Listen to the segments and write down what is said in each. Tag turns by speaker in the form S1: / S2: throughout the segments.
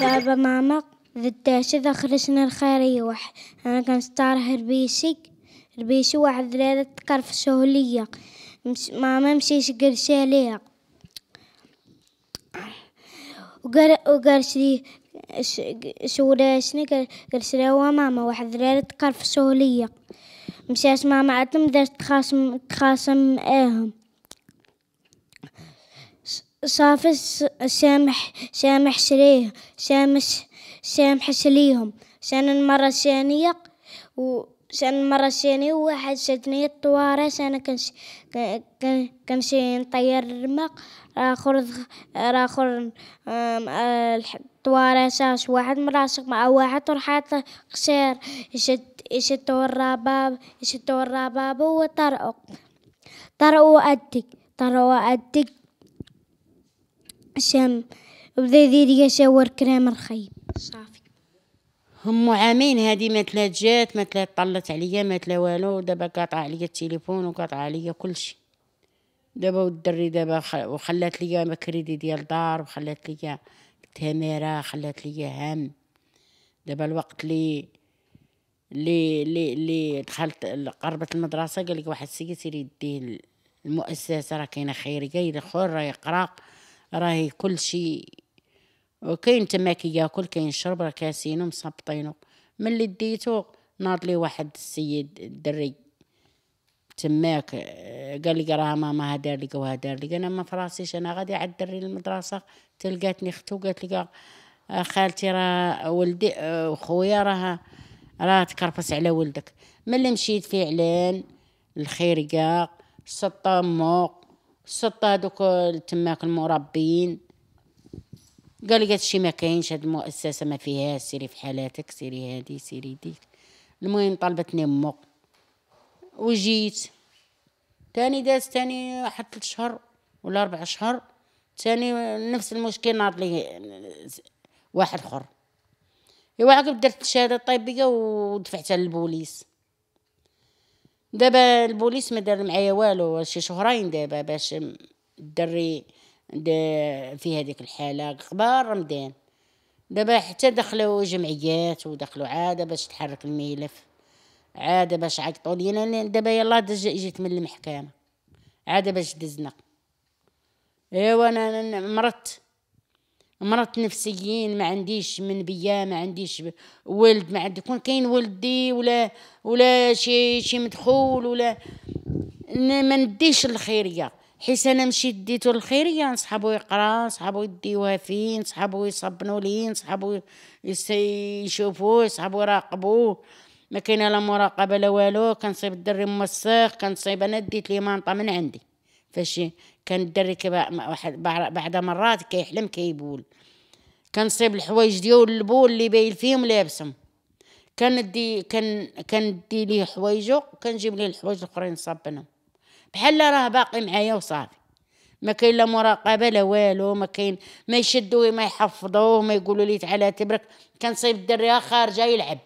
S1: دابا طيب ماما ذتاش إذا خرجنا الخيرية وح أنا كنستار هربيشي ربيشي واحد الدراري تكرفشوه ليا مش ماما مشيش قرش ليها وقر وقرش لي شورا شنو قرش لها ماما واحد الدراري تكرفشوه ليا مشاش ماما عتم دارت تخاصم تخاصم معاهم صافي سامح سامح سليه سامح سامح سليهم سنة مرة ثانية و سنة المرة الثانية واحد سدني الطوارة سنة كنش كنمشي نطير رمق راه خرج راه آه، الطوارة ساس واحد مراسق مع واحد ورحات قصير يشد يشدو الرباب يشدو الرباب وطرق طرق أدك طرق أدك عشان بدا يدير شاور كرام رخيب صافي
S2: هم عامين هادي ما جات ما طلت عليا ما والو دابا قاطع عليا التليفون وقاطع عليا كلشي دابا والدري دابا وخلات ليا كريدي ديال الدار وخلات ليا تميره خلات ليا هم دابا الوقت لي لي لي لي دخلت قربت المدرسه قال لك واحد السيد سير يديه المؤسسه راه كاينه خيريه يدخل راه يقرا راهي كل شيء وكاين تما كياكل كاين شرب راه كاسينو مصبطينو ملي ديتو ناض لي واحد السيد الدري تماك قال لي راه ماما دار لك وها دار لك انا ما فراسيش انا غادي عاد دري للمدرسه تلقاتني ختو قالت لي آه، خالتي راه ولدي آه، خويا راه راه تكرفس على ولدك ملي مشيت فعلا الخير كاع سطمو السلطة هذوك تماك المربيين قال لي هادشي ما كاينش هاد المؤسسة ما فيهاش سيري في حالاتك سيري هادي سيري ديك المهم طلبتني امو وجيت تاني داز تاني واحد تلت شهر ولا اربع شهر تاني نفس المشكل ناض لي واحد اخر ايوا عقب درت الشهاده الطبيه ودفعتها للبوليس دابا البوليس ما دار معايا والو شي شهرين دابا باش الدري في هذيك الحاله كبار رمضان دابا حتى دخلوا جمعيات ودخلوا عاده باش تحرك الملف عاده باش عقطوا انا دابا يلا جيت من المحكمه عاده باش دزنا ايوا انا مرت مرات نفسيين ما عنديش من بيا ما عنديش ولد ما عندي يكون كاين ولدي ولا ولا شي شي مدخول ولا ما نديش الخيريه حيت انا مشيت ديتو الخيريه صحابو يقرا صحابو يديوها فين صحابو يصبنوا لين صحابو يشوفوه صحابو يراقبوه ما كاينه لا مراقبه لا والو كنصيب الدري موسخ كنصيب انا ديت لي منطه من عندي فاش كان الدري بعد مرات كيحلم كيبول كنصيب الحوايج ديال البول اللي باين فيهم لابسهم كندي كان كندي ليه حوايجو كنجيب ليه الحوايج الاخرين نصبنهم بحال راه باقي معايا وصافي ما كاين لا مراقبه لا والو ما كاين ما يشدوه ما يحفظوه ما يقولوا لي تعالى تبرك كنصيب الدريه خارجه يلعب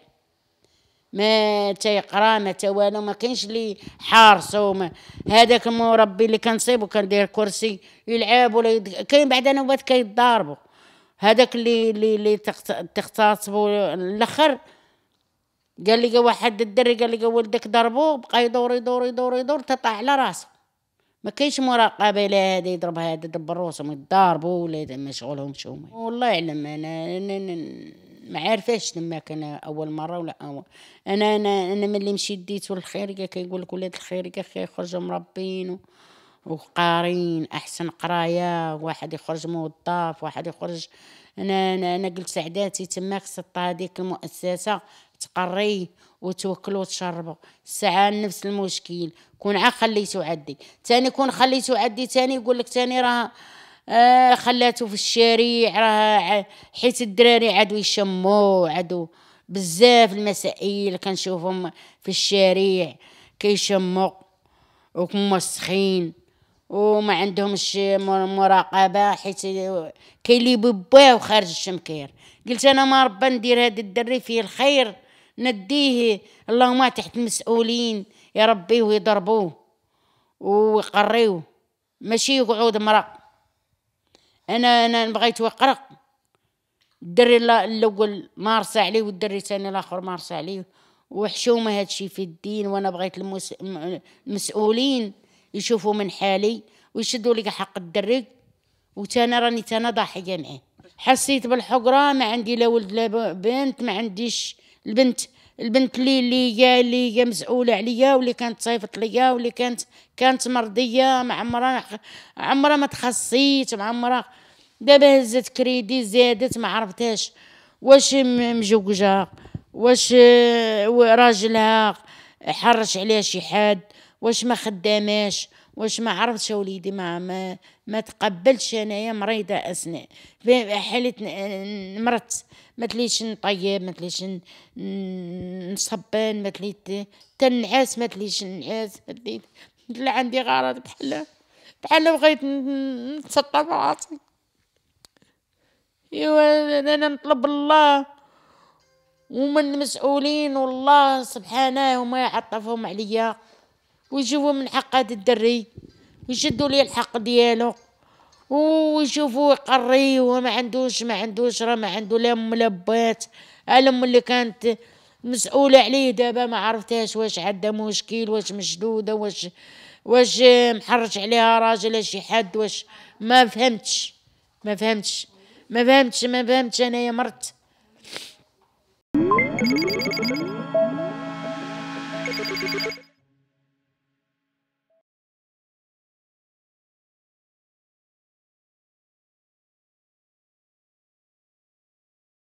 S2: ما تيقرا ما تا والو ما كاينش اللي حارسو هذاك المربي اللي كنصيبو كندير كرسي يلعب ولا يد... كاين بعد نوبات كيضاربو هذاك اللي اللي اللي تختصبو الاخر قال لي واحد الدري قال لي ولدك ضربوه بقى يدور يدور يدور يدور تطع على راسه ما كاينش مراقبه لا هذا يضرب هذا دبر راسهم يضاربو ولا ما شغلهمش هما والله يعلم انا ما عارفاش تما كان اول مره ولا أول. انا انا انا ملي مشيت ديت للخارجه كيقول لك ولاد الخارجه كيخرجوا مربين وقارين احسن قرايه واحد يخرج موظف واحد يخرج انا انا, أنا قلت سعداتي تما خصها هذيك المؤسسه تقري وتوكل وتشربوا الساعه نفس المشكل كون عا خليتو عدي تاني كون خليتو عدي تاني يقول لك تاني راه آه خلاتو في الشارع راه حيت الدراري عادو يشمو عادو بزاف المسائل كنشوفهم في الشارع كيشمو وكما سخين وما عندهمش مراقبه حيت كاين اللي بباه خارج الشمكير قلت انا ما ربا ندير هاد الدري فيه الخير نديه اللهم تحت المسؤولين يربيه ويضربوه ويقريوه ماشي يقعد مرق انا انا بغيت يقرا الدري الاول مارس عليه والدري الثاني الاخر مارس عليه وحشومه هادشي في الدين وانا بغيت المسؤولين يشوفوا من حالي ويشدوا لي حق الدري وتانا راني تانا ضاحيه معاه حسيت بالحقره ما عندي لا ولد لا بنت ما عنديش البنت البنت اللي اللي هي اللي هي مسؤوله عليا واللي كانت تصيفط ليا واللي كانت كانت مرضيه مع عمرها عمرها ما تخصيت مع عمرها دابا هزت كريدي زادت ما عرفتهاش واش مجوجه واش راجلها حرش عليها شي حد واش ما خداماش واش ما عرفتش وليدي ما ما, ما تقبلتش انايا مريضه اسنان حاله مرضت ما تليش نطيب ما تليش نصبن ما تليت تنعس ما تليش نعاس ما عندي غرض بحال بحال بغيت نتسطر راسي ايوا انا نطلب الله ومن المسؤولين والله سبحانه وما يعطفهم عليا ويشوفوا من حق هاد الدري ويشدوا ليه الحق ديالو ويشوفوا يقري وما عندوش ما عندوش راه ما عنده لا ام لا بات الام اللي كانت مسؤوله عليه دابا ما عرفتهاش واش عندها مشكل واش مشدوده واش واش محرج عليها راجل شي حد واش ما فهمتش ما فهمتش ما فهمتش ما فهمتش انايا مرت
S1: Thank you.